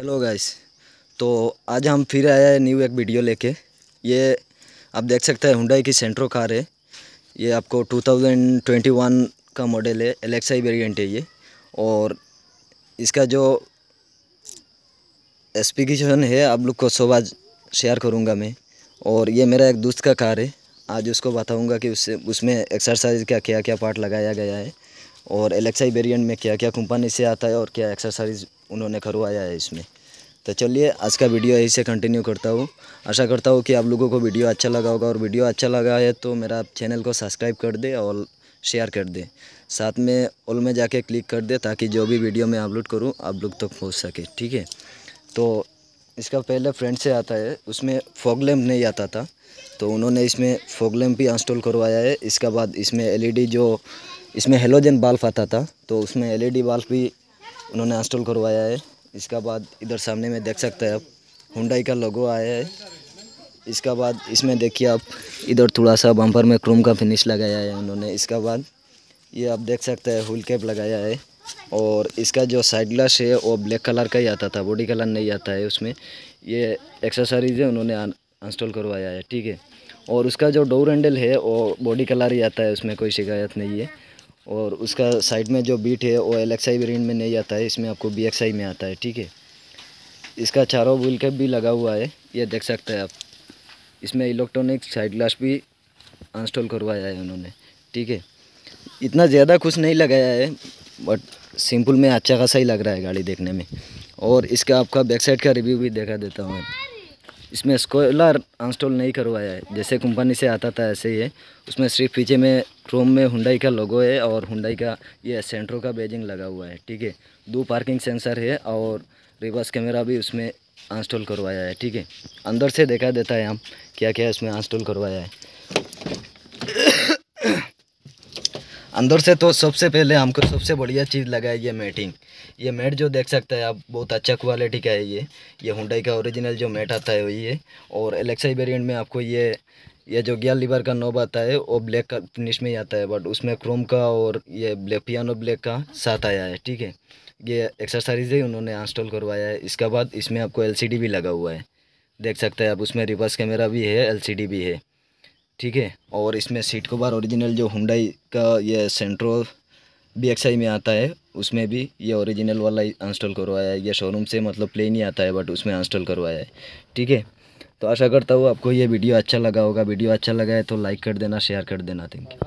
hello guys तो आज हम फिर आए हैं न्यू एक वीडियो लेके ये आप देख सकते हैं हुडाई की सेंट्रो कार है ये आपको 2021 का मॉडल है एलेक्साई वेरियंट है ये और इसका जो एस्पिकेशन है आप लोग को सब आज शेयर करूँगा मैं और ये मेरा एक दोस्त का कार है आज उसको बताऊँगा कि उससे उसमें एक्सरसाइज का क्या क्या पार्ट लगाया गया है और एलेक्साई वेरियंट में क्या क्या कंपनी से आता है और क्या एक्सरसाइज उन्होंने करवाया है इसमें तो चलिए आज का वीडियो यहीं से कंटिन्यू करता हूँ आशा करता हूँ कि आप लोगों को वीडियो अच्छा लगा होगा और वीडियो अच्छा लगा है तो मेरा चैनल को सब्सक्राइब कर दे और शेयर कर दे साथ में ऑल में जाके क्लिक कर दे ताकि जो भी वीडियो मैं अपलोड करूँ आप लोग तक तो पहुँच सके ठीक है तो इसका पहले फ्रेंड से आता है उसमें फॉग लैम्प नहीं आता था तो उन्होंने इसमें फॉग भी इंस्टॉल करवाया है इसका बाद इसमें एल जो इसमें हेलोजन बल्ब आता था तो उसमें एलईडी बल्ब e भी उन्होंने इंस्टॉल करवाया है इसका बाद इधर सामने में देख सकते हैं आप हुंडाई का लोगो आया है इसका बाद इसमें देखिए आप इधर थोड़ा सा बम्पर में क्रोम का फिनिश लगाया है उन्होंने इसका बाद ये आप देख सकते हैं हुल कैप लगाया है और इसका जो साइड ग्लास है वो ब्लैक कलर का ही आता था बॉडी कलर नहीं आता है उसमें ये एक्सेसरीज है उन्होंने इंस्टॉल करवाया है ठीक है और उसका जो डोर हैंडल है वो बॉडी कलर ही आता है उसमें कोई शिकायत नहीं है और उसका साइड में जो बीट है वो एल एक्स आई वेरियंट में नहीं आता है इसमें आपको बी एक्स आई में आता है ठीक है इसका चारों व्हील कैप भी लगा हुआ है ये देख सकते हैं आप इसमें इलेक्ट्रॉनिक साइड ग्लास भी इंस्टॉल करवाया है उन्होंने ठीक है इतना ज़्यादा कुछ नहीं लगाया है बट सिंपल में अच्छा खासा ही लग रहा है गाड़ी देखने में और इसका आपका बैक साइड का रिव्यू भी देखा देता हूँ इसमें स्कोलर इंस्टॉल नहीं करवाया है जैसे कंपनी से आता था ऐसे ही है उसमें सिर्फ पीछे में क्रोम में हुंडई का लोगो है और हुंडई का ये सेंट्रो का बेजिंग लगा हुआ है ठीक है दो पार्किंग सेंसर है और रिवर्स कैमरा भी उसमें इंस्टॉल करवाया है ठीक है अंदर से देखा देता है हम क्या क्या इसमें इंस्टॉल करवाया है अंदर से तो सबसे पहले हमको सबसे बढ़िया चीज़ लगा है ये मैटिंग ये मैट जो देख सकते हैं आप बहुत अच्छा क्वालिटी का है ये ये हुडाई का ओरिजिनल जो मैट आता है वही है और एलेक्सा वेरियंट में आपको ये ये जो गियर लीवर का नोब आता है वो ब्लैक का फिनिश में ही आता है बट उसमें क्रोम का और ये ब्लैक पियानो ब्लैक का साथ आया है ठीक है ये एक्सरसाइज ही उन्होंने इंस्टॉल करवाया है इसके बाद इसमें आपको एलसीडी भी लगा हुआ है देख सकते हैं आप उसमें रिवर्स कैमरा भी है एलसीडी भी है ठीक है और इसमें सीट कवर ओरिजिनल जो हुंडई का ये सेंट्रो बी में आता है उसमें भी ये ओरिजिनल वाला ही इंस्टॉल करवाया है ये शोरूम से मतलब प्लेन ही आता है बट उसमें इंस्टॉल करवाया है ठीक है तो आशा करता हूँ आपको ये वीडियो अच्छा लगा होगा वीडियो अच्छा लगा है तो लाइक कर देना शेयर कर देना थैंक यू